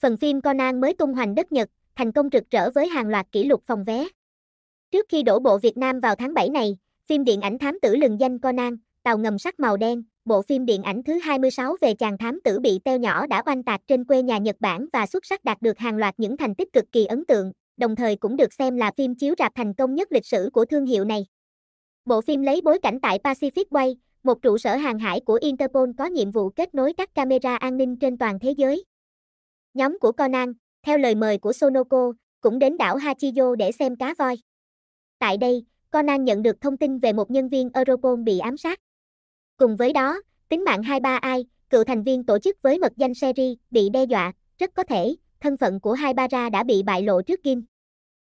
phần phim Conan mới tung hoành đất Nhật, thành công rực rỡ với hàng loạt kỷ lục phòng vé. Trước khi đổ bộ Việt Nam vào tháng 7 này, phim điện ảnh thám tử lừng danh Conan, tàu ngầm sắc màu đen, bộ phim điện ảnh thứ 26 về chàng thám tử bị teo nhỏ đã oanh tạc trên quê nhà Nhật Bản và xuất sắc đạt được hàng loạt những thành tích cực kỳ ấn tượng, đồng thời cũng được xem là phim chiếu rạp thành công nhất lịch sử của thương hiệu này. Bộ phim lấy bối cảnh tại Pacific Way, một trụ sở hàng hải của Interpol có nhiệm vụ kết nối các camera an ninh trên toàn thế giới. Nhóm của Conan, theo lời mời của Sonoko, cũng đến đảo Hachijo để xem cá voi. Tại đây, Conan nhận được thông tin về một nhân viên Europol bị ám sát. Cùng với đó, tính mạng 23 ai, cựu thành viên tổ chức với mật danh Seri, bị đe dọa, rất có thể, thân phận của 23 ra đã bị bại lộ trước Kim.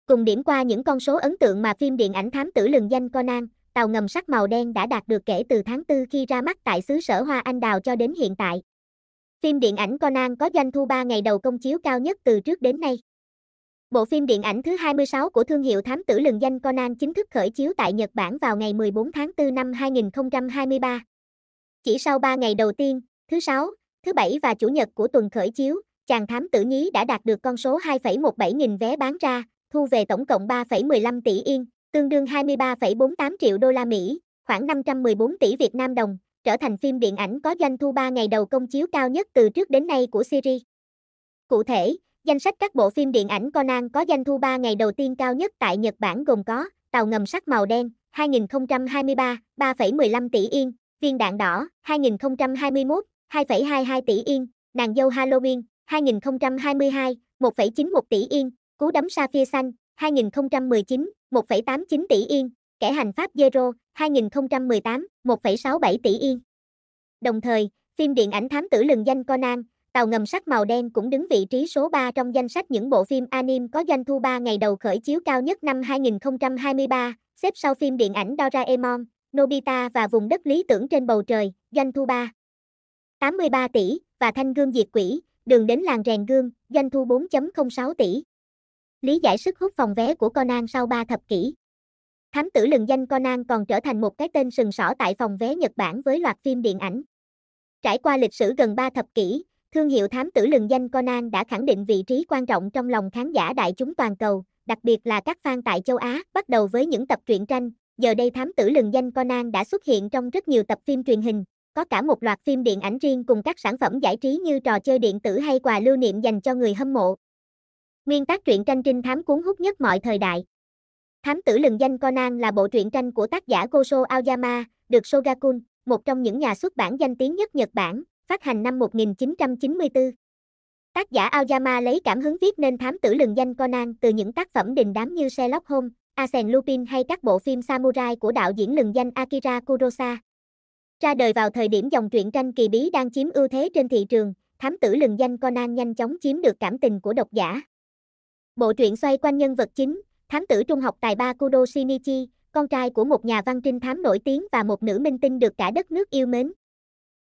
Cùng điểm qua những con số ấn tượng mà phim điện ảnh thám tử lừng danh Conan, tàu ngầm sắc màu đen đã đạt được kể từ tháng 4 khi ra mắt tại xứ sở Hoa Anh Đào cho đến hiện tại. Phim điện ảnh Conan có doanh thu 3 ngày đầu công chiếu cao nhất từ trước đến nay. Bộ phim điện ảnh thứ 26 của thương hiệu thám tử lừng danh Conan chính thức khởi chiếu tại Nhật Bản vào ngày 14 tháng 4 năm 2023. Chỉ sau 3 ngày đầu tiên, thứ Sáu, thứ Bảy và Chủ nhật của tuần khởi chiếu, chàng thám tử nhí đã đạt được con số 2,17 nghìn vé bán ra, thu về tổng cộng 3,15 tỷ yên, tương đương 23,48 triệu đô la Mỹ, khoảng 514 tỷ Việt Nam đồng, trở thành phim điện ảnh có doanh thu 3 ngày đầu công chiếu cao nhất từ trước đến nay của series. Cụ thể, danh sách các bộ phim điện ảnh Conan có doanh thu 3 ngày đầu tiên cao nhất tại Nhật Bản gồm có Tàu ngầm sắc màu đen 2023 3,15 tỷ yên, Viên đạn đỏ 2021 2,22 tỷ yên, Nàng dâu Halloween 2022 1,91 tỷ yên, Cú đấm sa phia xanh 2019 1,89 tỷ yên, kẻ hành pháp Zero, 2018, 1,67 tỷ yên. Đồng thời, phim điện ảnh thám tử lừng danh Conan, Tàu ngầm sắc màu đen cũng đứng vị trí số 3 trong danh sách những bộ phim anime có doanh thu 3 ngày đầu khởi chiếu cao nhất năm 2023, xếp sau phim điện ảnh Doraemon, Nobita và vùng đất lý tưởng trên bầu trời, doanh thu 3. 83 tỷ và thanh gương diệt quỷ, đường đến làng rèn gương, doanh thu 4.06 tỷ. Lý giải sức hút phòng vé của Conan sau 3 thập kỷ. Thám tử lừng danh Conan còn trở thành một cái tên sừng sỏ tại phòng vé Nhật Bản với loạt phim điện ảnh. Trải qua lịch sử gần 3 thập kỷ, thương hiệu thám tử lừng danh Conan đã khẳng định vị trí quan trọng trong lòng khán giả đại chúng toàn cầu, đặc biệt là các fan tại châu Á, bắt đầu với những tập truyện tranh. Giờ đây thám tử lừng danh Conan đã xuất hiện trong rất nhiều tập phim truyền hình, có cả một loạt phim điện ảnh riêng cùng các sản phẩm giải trí như trò chơi điện tử hay quà lưu niệm dành cho người hâm mộ. Nguyên tác truyện tranh trinh thám cuốn hút nhất mọi thời đại. Thám tử lừng danh Conan là bộ truyện tranh của tác giả Gosho Aoyama, được Shogakukan, một trong những nhà xuất bản danh tiếng nhất Nhật Bản, phát hành năm 1994. Tác giả Aoyama lấy cảm hứng viết nên thám tử lừng danh Conan từ những tác phẩm đình đám như Sherlock Holmes, Arsène Lupin hay các bộ phim samurai của đạo diễn lừng danh Akira Kurosawa. Ra đời vào thời điểm dòng truyện tranh kỳ bí đang chiếm ưu thế trên thị trường, thám tử lừng danh Conan nhanh chóng chiếm được cảm tình của độc giả. Bộ truyện xoay quanh nhân vật chính, Thám tử trung học tài ba Kudo Shinichi, con trai của một nhà văn trinh thám nổi tiếng và một nữ minh tinh được cả đất nước yêu mến.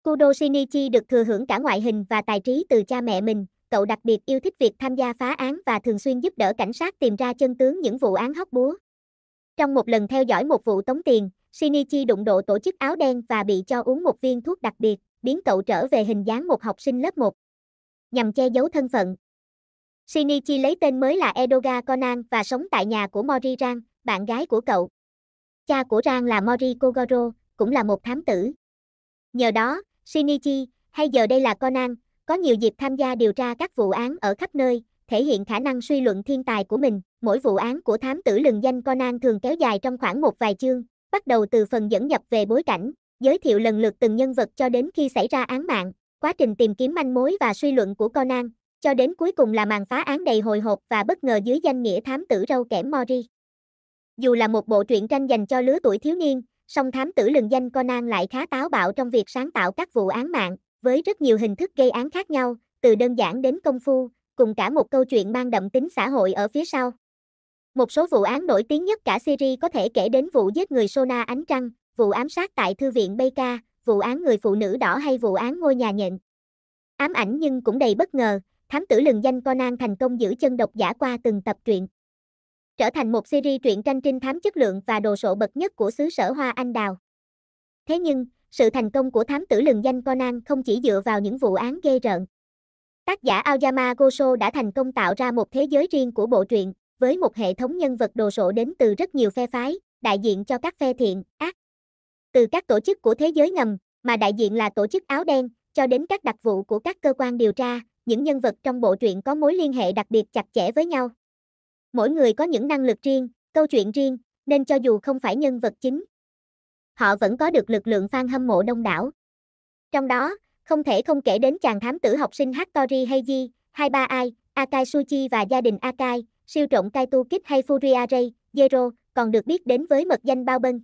Kudo Shinichi được thừa hưởng cả ngoại hình và tài trí từ cha mẹ mình, cậu đặc biệt yêu thích việc tham gia phá án và thường xuyên giúp đỡ cảnh sát tìm ra chân tướng những vụ án hóc búa. Trong một lần theo dõi một vụ tống tiền, Shinichi đụng độ tổ chức áo đen và bị cho uống một viên thuốc đặc biệt, biến cậu trở về hình dáng một học sinh lớp 1. Nhằm che giấu thân phận, Shinichi lấy tên mới là Edoga Conan và sống tại nhà của Mori Rang, bạn gái của cậu. Cha của Rang là Mori Kogoro, cũng là một thám tử. Nhờ đó, Shinichi, hay giờ đây là Conan, có nhiều dịp tham gia điều tra các vụ án ở khắp nơi, thể hiện khả năng suy luận thiên tài của mình. Mỗi vụ án của thám tử lừng danh Conan thường kéo dài trong khoảng một vài chương, bắt đầu từ phần dẫn nhập về bối cảnh, giới thiệu lần lượt từng nhân vật cho đến khi xảy ra án mạng. Quá trình tìm kiếm manh mối và suy luận của Conan cho đến cuối cùng là màn phá án đầy hồi hộp và bất ngờ dưới danh nghĩa thám tử râu kẽm Mori. Dù là một bộ truyện tranh dành cho lứa tuổi thiếu niên, song thám tử lừng danh Conan lại khá táo bạo trong việc sáng tạo các vụ án mạng, với rất nhiều hình thức gây án khác nhau, từ đơn giản đến công phu, cùng cả một câu chuyện mang đậm tính xã hội ở phía sau. Một số vụ án nổi tiếng nhất cả series có thể kể đến vụ giết người Sona Ánh Trăng, vụ ám sát tại Thư viện Bayka, vụ án người phụ nữ đỏ hay vụ án ngôi nhà nhện. Ám ảnh nhưng cũng đầy bất ngờ, thám tử lừng danh Conan thành công giữ chân độc giả qua từng tập truyện. Trở thành một series truyện tranh trinh thám chất lượng và đồ sộ bậc nhất của xứ sở Hoa Anh Đào. Thế nhưng, sự thành công của thám tử lừng danh Conan không chỉ dựa vào những vụ án ghê rợn. Tác giả Aoyama Gosho đã thành công tạo ra một thế giới riêng của bộ truyện, với một hệ thống nhân vật đồ sộ đến từ rất nhiều phe phái, đại diện cho các phe thiện, ác. Từ các tổ chức của thế giới ngầm, mà đại diện là tổ chức áo đen, cho đến các đặc vụ của các cơ quan điều tra, những nhân vật trong bộ truyện có mối liên hệ đặc biệt chặt chẽ với nhau. Mỗi người có những năng lực riêng, câu chuyện riêng, nên cho dù không phải nhân vật chính, họ vẫn có được lực lượng fan hâm mộ đông đảo. Trong đó, không thể không kể đến chàng thám tử học sinh Hattori Heiji, 23 ai, Akai Suchi và gia đình Akai, siêu trộm Kaito Kid hay Furia Ray, Zero, còn được biết đến với mật danh Bao Bân.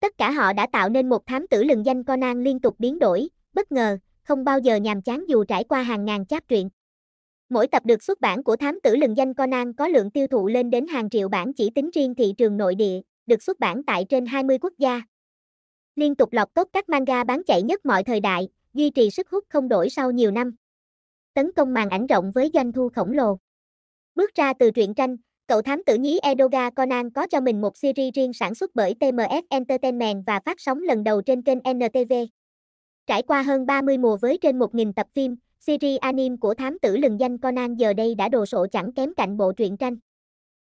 Tất cả họ đã tạo nên một thám tử lừng danh Conan liên tục biến đổi, bất ngờ, không bao giờ nhàm chán dù trải qua hàng ngàn cháp truyện. Mỗi tập được xuất bản của thám tử lừng danh Conan có lượng tiêu thụ lên đến hàng triệu bản chỉ tính riêng thị trường nội địa, được xuất bản tại trên 20 quốc gia. Liên tục lọc tốt các manga bán chạy nhất mọi thời đại, duy trì sức hút không đổi sau nhiều năm. Tấn công màn ảnh rộng với doanh thu khổng lồ. Bước ra từ truyện tranh, cậu thám tử nhí Edoga Conan có cho mình một series riêng sản xuất bởi TMS Entertainment và phát sóng lần đầu trên kênh NTV. Trải qua hơn 30 mùa với trên 1.000 tập phim, series anime của thám tử lừng danh Conan giờ đây đã đồ sộ chẳng kém cạnh bộ truyện tranh.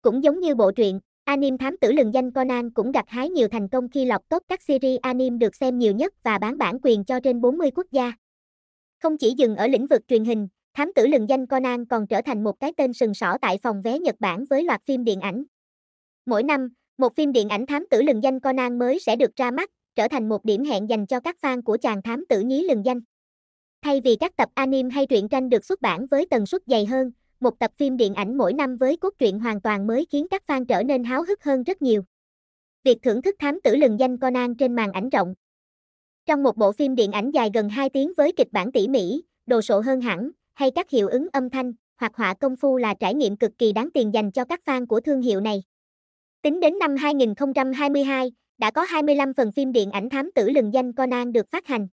Cũng giống như bộ truyện, anime thám tử lừng danh Conan cũng gặt hái nhiều thành công khi lọc top các series anime được xem nhiều nhất và bán bản quyền cho trên 40 quốc gia. Không chỉ dừng ở lĩnh vực truyền hình, thám tử lừng danh Conan còn trở thành một cái tên sừng sỏ tại phòng vé Nhật Bản với loạt phim điện ảnh. Mỗi năm, một phim điện ảnh thám tử lừng danh Conan mới sẽ được ra mắt trở thành một điểm hẹn dành cho các fan của chàng thám tử nhí lừng danh. Thay vì các tập anime hay truyện tranh được xuất bản với tần suất dày hơn, một tập phim điện ảnh mỗi năm với cốt truyện hoàn toàn mới khiến các fan trở nên háo hức hơn rất nhiều. Việc thưởng thức thám tử lừng danh Conan trên màn ảnh rộng. Trong một bộ phim điện ảnh dài gần 2 tiếng với kịch bản tỉ mỉ, đồ sộ hơn hẳn, hay các hiệu ứng âm thanh, hoặc họa công phu là trải nghiệm cực kỳ đáng tiền dành cho các fan của thương hiệu này. Tính đến năm 2022, đã có 25 phần phim điện ảnh thám tử lừng danh Conan được phát hành.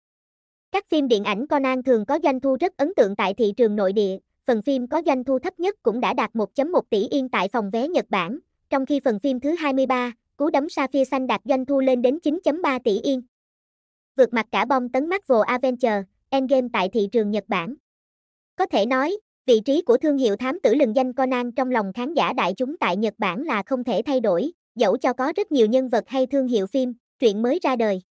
Các phim điện ảnh Conan thường có doanh thu rất ấn tượng tại thị trường nội địa, phần phim có doanh thu thấp nhất cũng đã đạt 1.1 tỷ yên tại phòng vé Nhật Bản, trong khi phần phim thứ 23, Cú đấm Sapphire Xanh đạt doanh thu lên đến 9.3 tỷ yên. Vượt mặt cả bom tấn Marvel Adventure, Endgame tại thị trường Nhật Bản. Có thể nói, vị trí của thương hiệu thám tử lừng danh Conan trong lòng khán giả đại chúng tại Nhật Bản là không thể thay đổi, dẫu cho có rất nhiều nhân vật hay thương hiệu phim, truyện mới ra đời.